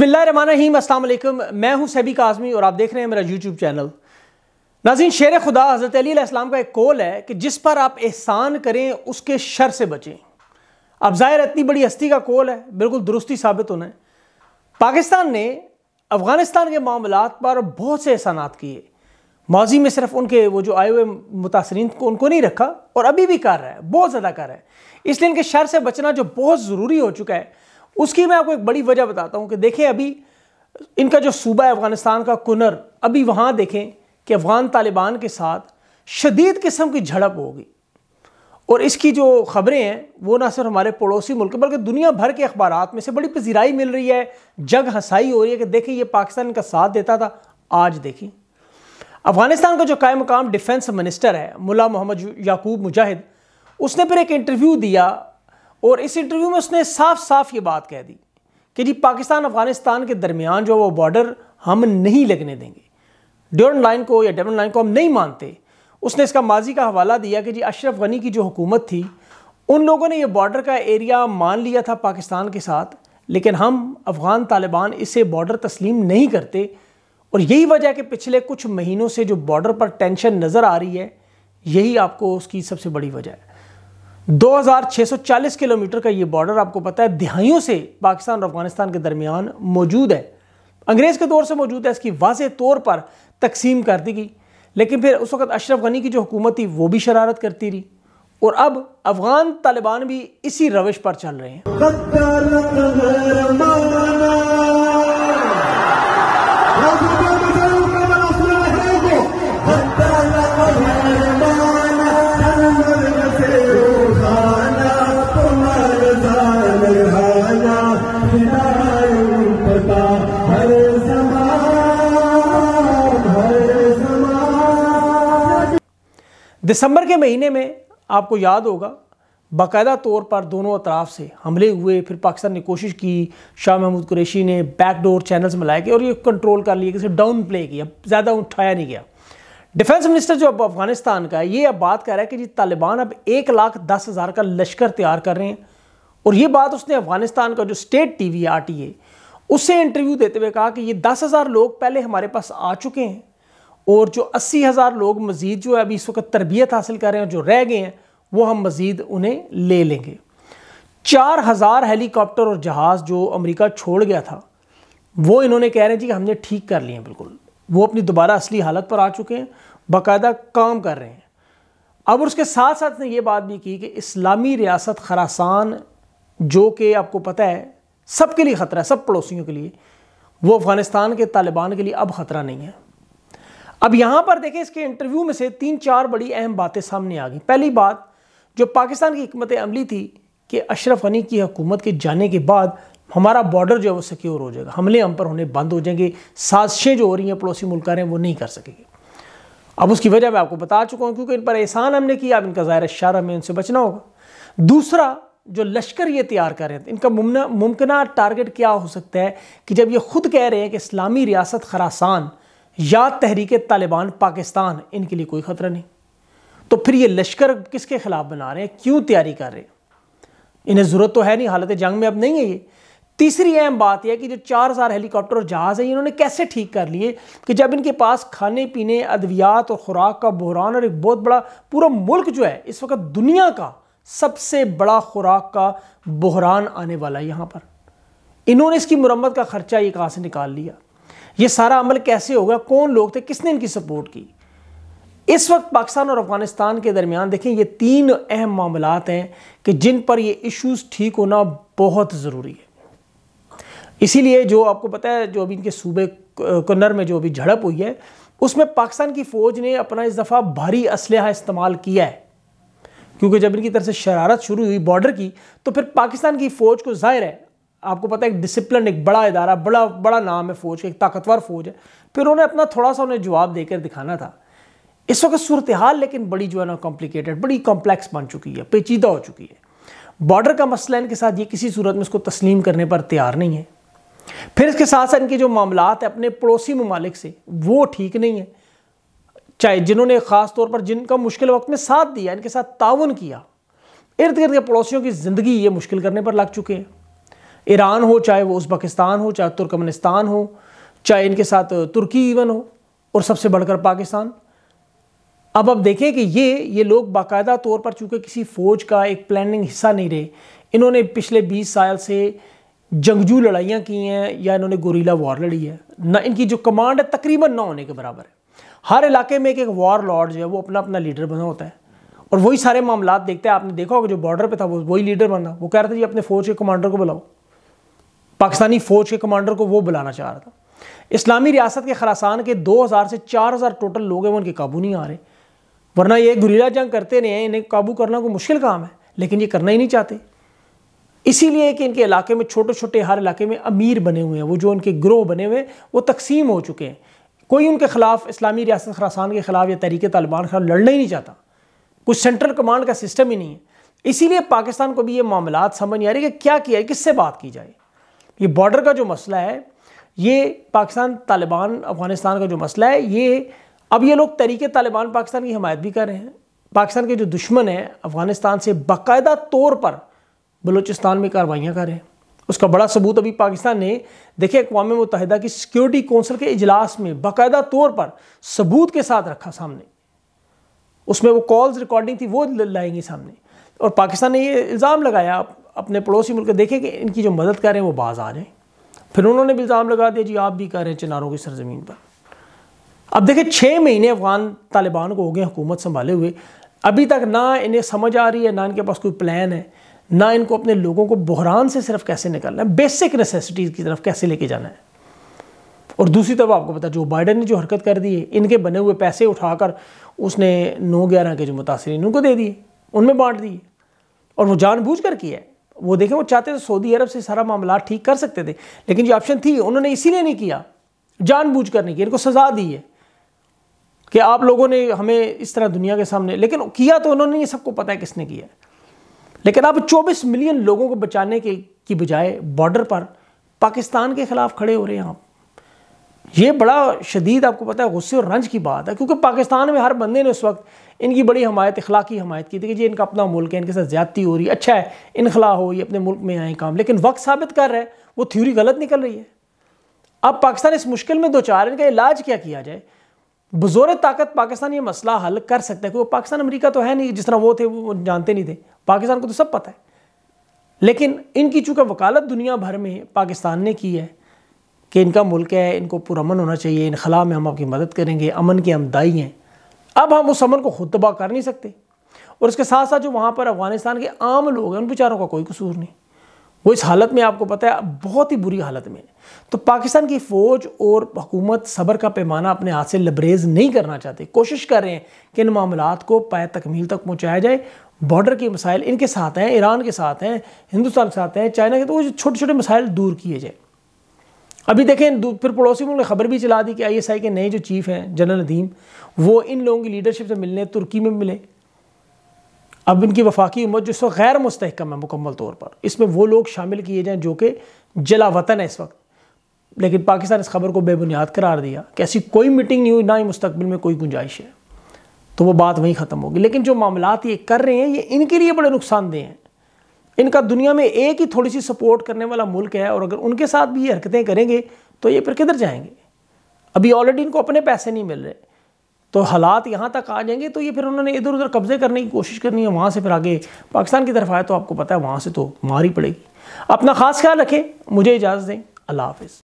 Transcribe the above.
बिसमीम अल्लाम मैं हूं सैबी काजमी और आप देख रहे हैं मेरा यूट्यूब चैनल नाजीन शेर खुदा हज़रत अलीसम का एक कौल है कि जिस पर आप एहसान करें उसके शर से बचें अब ज़ाहिर इतनी बड़ी हस्ती का कौल है बिल्कुल दुरुस्ती साबित होना है पाकिस्तान ने अफ़गानिस्तान के मामला पर बहुत से एहसान किए माजी में सिर्फ उनके वो जो आए हुए मुतासरी को उनको नहीं रखा और अभी भी कर रहा है बहुत ज़्यादा कर रहा है इसलिए इनके शर से बचना जो बहुत ज़रूरी हो चुका है उसकी मैं आपको एक बड़ी वजह बताता हूँ कि देखें अभी इनका जो सूबा है अफ़गानिस्तान का कुनर अभी वहाँ देखें कि अफ़गान तालिबान के साथ शदीद किस्म की झड़प होगी और इसकी जो खबरें हैं वो ना सिर्फ हमारे पड़ोसी मुल्क बल्कि दुनिया भर के अखबार में से बड़ी पजीराई मिल रही है जग हंसाई हो रही है कि देखें ये पाकिस्तान का साथ देता था आज देखें अफ़गानिस्तान का जो कायम मकाम डिफेंस मिनिस्टर है मुला मोहम्मद याकूब मुजाहिद उसने फिर एक इंटरव्यू दिया और इस इंटरव्यू में उसने साफ साफ ये बात कह दी कि जी पाकिस्तान अफगानिस्तान के दरमियान जो वो बॉर्डर हम नहीं लगने देंगे ड्योरन लाइन को या डेवन लाइन को हम नहीं मानते उसने इसका माजी का हवाला दिया कि जी अशरफ गनी की जो हुकूमत थी उन लोगों ने यह बॉर्डर का एरिया मान लिया था पाकिस्तान के साथ लेकिन हम अफ़गान तालिबान इसे बॉर्डर तस्लीम नहीं करते और यही वजह है कि पिछले कुछ महीनों से जो बॉर्डर पर टेंशन नज़र आ रही है यही आपको उसकी सबसे बड़ी वजह है 2640 किलोमीटर का ये बॉर्डर आपको पता है दिहाइयों से पाकिस्तान और अफगानिस्तान के दरमियान मौजूद है अंग्रेज़ के दौर से मौजूद है इसकी वाज तौर पर तकसीम कर दी गई लेकिन फिर उस वक्त अशरफ गनी की जो हुकूमत थी वो भी शरारत करती रही और अब अफगान तालिबान भी इसी रविश पर चल रहे हैं दिसंबर के महीने में आपको याद होगा बाकायदा तौर पर दोनों अतराफ से हमले हुए फिर पाकिस्तान ने कोशिश की शाह महमूद कुरेशी ने बैकडोर चैनल्स में लाए गए और ये कंट्रोल कर लिए किसी डाउन प्ले किया ज़्यादा उठाया नहीं गया डिफेंस मिनिस्टर जो अब अफगानिस्तान का है ये अब बात कर रहा है कि जी तालिबान अब एक लाख दस हज़ार का लश्कर तैयार कर रहे हैं और ये बात उसने अफगानिस्तान का जो state T V R T A उससे इंटरव्यू देते हुए कहा कि ये दस हज़ार लोग पहले हमारे पास आ चुके हैं और जो अस्सी हज़ार लोग मज़ीद जो है अभी इस वक्त तरबियत हासिल कर रहे हैं और जो रह गए हैं वो हम मज़ीद उन्हें ले लेंगे चार हज़ार हेलीकॉप्टर और जहाज़ जो अमरीका छोड़ गया था वो इन्होंने कह रहे हैं जी कि हमने ठीक कर लिए हैं बिल्कुल वो अपनी दोबारा असली हालत पर आ चुके हैं बाकायदा काम कर रहे हैं अब उसके साथ साथ ने ये बात भी की कि इस्लामी रियासत खरासान जो कि आपको पता है सबके लिए ख़तरा है सब पड़ोसियों के लिए वो अफ़गानिस्तान के तालिबान के लिए अब ख़तरा नहीं है अब यहां पर देखें इसके इंटरव्यू में से तीन चार बड़ी अहम बातें सामने आ गई पहली बात जो पाकिस्तान की हमत अमली थी कि अशरफ गनी की हुकूमत के जाने के बाद हमारा बॉर्डर जो है वो सिक्योर हो जाएगा हमले हम पर होने बंद हो जाएंगे साजिशें जो हो रही हैं पड़ोसी मुल्क रहे हैं वो नहीं कर सकेंगे अब उसकी वजह मैं आपको बता चुका हूँ क्योंकि इन पर एहसान हमने किया अब इनका ज़ाहिर शारा में उनसे बचना होगा दूसरा जो लश्कर ये तैयार कर रहे हैं इनका मुमना मुमकिन टारगेट क्या हो सकता है कि जब ये खुद कह रहे हैं कि इस्लामी रियासत खरासान या तहरीक तालिबान पाकिस्तान इनके लिए कोई ख़तरा नहीं तो फिर ये लश्कर किसके ख़िलाफ़ बना रहे हैं क्यों तैयारी कर रहे हैं इन्हें ज़रूरत तो है नहीं हालत जंग में अब नहीं है ये तीसरी अहम बात यह कि जो चार हज़ार हेलीकॉप्टर और जहाज़ हैं इन्होंने कैसे ठीक कर लिए कि जब इनके पास खाने पीने अद्वियात और ख़ुराक का बहरान और एक बहुत बड़ा पूरा मुल्क जो है इस वक्त दुनिया का सबसे बड़ा खुराक का बहरान आने वाला है यहाँ पर इन्होंने इसकी मुरम्मत का ख़र्चा ये कहाँ से निकाल लिया ये सारा अमल कैसे होगा कौन लोग थे किसने इनकी सपोर्ट की इस वक्त पाकिस्तान और अफगानिस्तान के दरमियान देखें ये तीन अहम मामला हैं कि जिन पर ये इश्यूज ठीक होना बहुत ज़रूरी है इसीलिए जो आपको पता है जो अभी इनके सूबे कन्नर में जो अभी झड़प हुई है उसमें पाकिस्तान की फ़ौज ने अपना इस दफ़ा भारी इसल इस्तेमाल किया है क्योंकि जब इनकी तरफ से शरारत शुरू हुई बॉर्डर की तो फिर पाकिस्तान की फ़ौज को ज़ाहिर है आपको पता है एक डिसिप्लिन एक बड़ा इदारा बड़ा बड़ा नाम है फ़ौज का एक ताकतवर फ़ौज है फिर उन्हें अपना थोड़ा सा उन्हें जवाब देकर दिखाना था इस वक्त सूरत हाल लेकिन बड़ी जो है ना कॉम्प्लिकेटेड बड़ी कॉम्प्लेक्स बन चुकी है पेचीदा हो चुकी है बॉर्डर का मसला इनके साथ ये किसी सूरत में इसको तस्लीम करने पर तैयार नहीं है फिर इसके साथ साथ इनके जो मामला है अपने पड़ोसी ममालिक से वो ठीक नहीं है चाहे जिन्होंने ख़ास तौर पर जिनका मुश्किल वक्त में साथ दिया इनके साथ ताउन किया इर्द गिर्द के पड़ोसियों की ज़िंदगी ये मुश्किल करने पर लग चुके हैं ईरान हो चाहे वो उजबकिस्तान हो चाहे तुर्कमनिस्तान हो चाहे इनके साथ तुर्की इवन हो और सबसे बढ़कर पाकिस्तान अब अब देखें कि ये ये लोग बाकायदा तौर पर चूँकि किसी फ़ौज का एक प्लानिंग हिस्सा नहीं रहे इन्होंने पिछले 20 साल से जंगजू लड़ाइयाँ की हैं या इन्होंने गोरीला वॉर लड़ी है ना इनकी जो कमांड है तकरीबन ना होने के बराबर है हर इलाके में एक एक वॉर लॉर्ड जो है वो अपना अपना लीडर बना होता है और वही सारे मामला देखते हैं आपने देखा होगा जो बॉर्डर पे था वो वही लीडर बना वो कह रहा था जी अपने फौज के कमांडर को बुलाओ पाकिस्तानी फ़ौज के कमांडर को वो बुलाना चाह रहा था इस्लामी रियासत के खरासान के 2000 से 4000 टोटल लोग हैं वो इनके काबू नहीं आ रहे वरना ये गुरीला जंग करते रहे हैं इन्हें काबू करना कोई मुश्किल काम है लेकिन ये करना ही नहीं चाहते इसीलिए कि इनके इलाके में छोटे छोटे हर इलाके में अमीर बने हुए हैं वो जो उनके ग्रोह बने हुए हैं वो तकसीम हो चुके हैं कोई उनके खिलाफ इस्लामी रियासत खरासान के ख़िलाफ़ या तरीके तालिबान के खिलाफ लड़ना ही नहीं चाहता कुछ सेंट्रल कमांड का सिस्टम ही नहीं है इसीलिए पाकिस्तान को भी ये मामला समझ नहीं आ रही कि क्या किया है किससे बात की जाए ये बॉर्डर का जो मसला है ये पाकिस्तान तालिबान अफगानिस्तान का जो मसला है ये अब ये लोग तरीके तालिबान पाकिस्तान की हमायत भी कर रहे हैं पाकिस्तान के जो दुश्मन हैं अफगानिस्तान से बाकायदा तौर पर बलूचिस्तान में कार्रवाइयाँ कर रहे हैं उसका बड़ा सबूत अभी पाकिस्तान ने देखे अकवा मुतहदा की सिक्योरिटी कौंसिल के इजलास में बाकायदा तौर पर सबूत के साथ रखा सामने उसमें वो कॉल्स रिकॉर्डिंग थी वो लाएंगी सामने और पाकिस्तान ने ये इल्ज़ाम लगाया अपने पड़ोसी मुल्क देखें कि इनकी जो मदद कर रहे हैं वो बाज आ जाएँ फिर उन्होंने भी इल्ज़ाम लगा दिया जी आप भी कर रहे हैं चिनारों की सरजमीन पर अब देखें छः महीने अफगान तालिबान को हो गए हुकूमत संभाले हुए अभी तक ना इन्हें समझ आ रही है ना इनके पास कोई प्लान है ना इनको अपने लोगों को बहरान से सिर्फ कैसे निकलना है बेसिक नेसेसिटीज़ की तरफ कैसे लेके जाना है और दूसरी तरफ आपको पता जो बाइडन ने जो हरकत कर दी है इनके बने हुए पैसे उठाकर उसने नौ ग्यारह के जो मुतासरी उनको दे दिए उनमें बांट दिए और वो जानबूझ कर किया है वो देखें वो चाहते थे सऊदी अरब से सारा मामला ठीक कर सकते थे लेकिन जो ऑप्शन थी उन्होंने इसीलिए नहीं किया जानबूझ कर नहीं किया इनको सज़ा दी है कि आप लोगों ने हमें इस तरह दुनिया के सामने लेकिन किया तो उन्होंने ये सबको पता है किसने किया लेकिन आप 24 मिलियन लोगों को बचाने के की बजाय बॉर्डर पर पाकिस्तान के खिलाफ खड़े हो रहे हैं आप ये बड़ा शदीद आपको पता है गुस्से और रंज की बात है क्योंकि पाकिस्तान में हर बंदे ने उस वक्त इनकी बड़ी हमायत इखलाकी हमायत की थी कि जी इनका अपना मुल्क है इनके साथ ज्यादती हो रही है अच्छा है इनखला हो ये अपने मुल्क में आए काम लेकिन वक्त साबित कर रहा है वो थ्यूरी गलत निकल रही है अब पाकिस्तान इस मुश्किल में दो चार इनका इलाज क्या किया जाए बज़ोर ताकत पाकिस्तान ये मसला हल कर सकता है क्योंकि पाकिस्तान अमरीका तो है नहीं जिस तरह वो थे वो जानते नहीं थे पाकिस्तान को तो सब पता है लेकिन इनकी चूँकि वकालत दुनिया भर में पाकिस्तान ने की है कि इनका मुल्क है इनको पुरमन होना चाहिए इनखला में हम आपकी मदद करेंगे अमन के हम दाई हैं अब हम उस अमन को खुद तबाह कर नहीं सकते और इसके साथ साथ जो वहाँ पर अफगानिस्तान के आम लोग हैं उन बेचारों का कोई कसूर नहीं वो इस हालत में आपको पता है बहुत ही बुरी हालत में तो पाकिस्तान की फ़ौज और हुकूमत सब्र का पैमाना अपने हाथ से लबरेज नहीं करना चाहते कोशिश कर रहे हैं कि इन मामला को पाए तकमील तक पहुँचाया जाए बॉर्डर के मसाइल इनके साथ हैं ईरान के साथ हैं हिंदुस्तान के साथ हैं चाइना के तो वो छोटे छोटे मसाइल दूर किए जाए अभी देखें फिर पड़ोसी मुल्क ने खबर भी चला दी कि आईएसआई के नए जो चीफ हैं जनरल नदीम वो इन लोगों की लीडरशिप से मिलने तुर्की में मिले अब इनकी वफाकी उम्र जो वक्त गैर मुस्तकम है मुकम्मल तौर पर इसमें वो लोग शामिल किए जाएँ जो कि जला वतन है इस वक्त लेकिन पाकिस्तान इस खबर को बेबुनियाद करार दिया कि ऐसी कोई मीटिंग नहीं हुई ना ही मुस्तबिल में कोई गुंजाइश है तो वो बात वहीं ख़त्म होगी लेकिन जो मामला ये कर रहे हैं ये इनके लिए बड़े नुकसानदेह हैं इनका दुनिया में एक ही थोड़ी सी सपोर्ट करने वाला मुल्क है और अगर उनके साथ भी ये हरकतें करेंगे तो ये फिर किधर जाएंगे अभी ऑलरेडी इनको अपने पैसे नहीं मिल रहे तो हालात यहाँ तक आ जाएंगे तो ये फिर उन्होंने इधर उधर कब्जे करने की कोशिश करनी है वहाँ से फिर आगे पाकिस्तान की तरफ आए तो आपको पता है वहाँ से तो मार ही पड़ेगी अपना खास ख्याल रखें मुझे इजाज़त दें अल्लाह हाफिज़